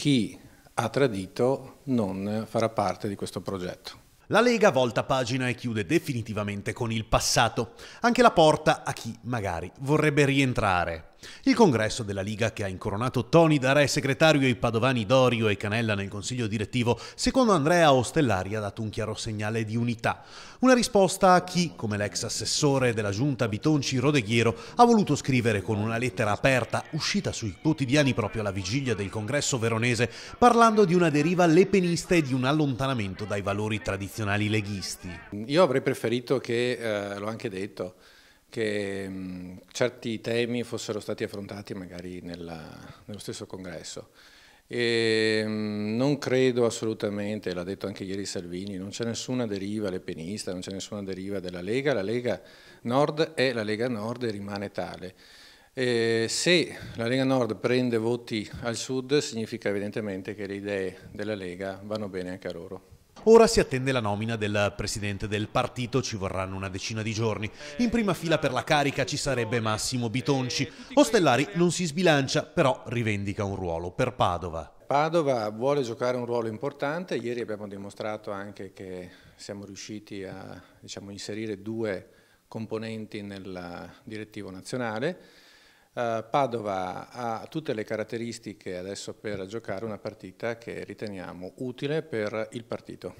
chi ha tradito non farà parte di questo progetto. La Lega volta pagina e chiude definitivamente con il passato, anche la porta a chi magari vorrebbe rientrare. Il congresso della Liga che ha incoronato Toni da re segretario e i Padovani Dorio e Canella nel consiglio direttivo, secondo Andrea Ostellari ha dato un chiaro segnale di unità. Una risposta a chi, come l'ex assessore della giunta Bitonci Rodeghiero, ha voluto scrivere con una lettera aperta uscita sui quotidiani proprio alla vigilia del congresso veronese, parlando di una deriva lepenista e di un allontanamento dai valori tradizionali leghisti. Io avrei preferito che, eh, l'ho anche detto, che mh, certi temi fossero stati affrontati magari nella, nello stesso congresso. E, mh, non credo assolutamente, l'ha detto anche ieri Salvini, non c'è nessuna deriva lepenista, non c'è nessuna deriva della Lega, la Lega Nord è la Lega Nord e rimane tale. E se la Lega Nord prende voti al Sud significa evidentemente che le idee della Lega vanno bene anche a loro. Ora si attende la nomina del presidente del partito, ci vorranno una decina di giorni. In prima fila per la carica ci sarebbe Massimo Bitonci. Ostellari non si sbilancia, però rivendica un ruolo per Padova. Padova vuole giocare un ruolo importante, ieri abbiamo dimostrato anche che siamo riusciti a diciamo, inserire due componenti nel direttivo nazionale eh, Padova ha tutte le caratteristiche adesso per giocare una partita che riteniamo utile per il partito.